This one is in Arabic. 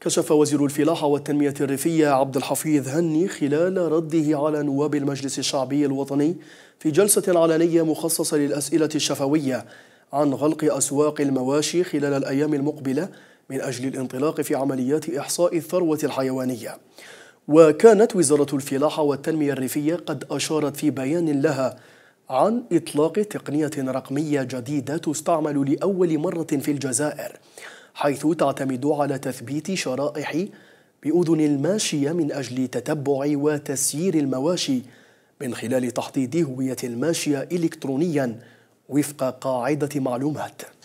كشف وزير الفلاحة والتنمية الريفية عبد الحفيظ هني خلال رده على نواب المجلس الشعبي الوطني في جلسة علنية مخصصة للأسئلة الشفوية عن غلق أسواق المواشي خلال الأيام المقبلة من أجل الانطلاق في عمليات إحصاء الثروة الحيوانية وكانت وزارة الفلاحة والتنمية الريفية قد أشارت في بيان لها عن إطلاق تقنية رقمية جديدة تستعمل لأول مرة في الجزائر حيث تعتمد على تثبيت شرائح بأذن الماشية من أجل تتبع وتسيير المواشي من خلال تحديد هوية الماشية إلكترونياً وفق قاعدة معلومات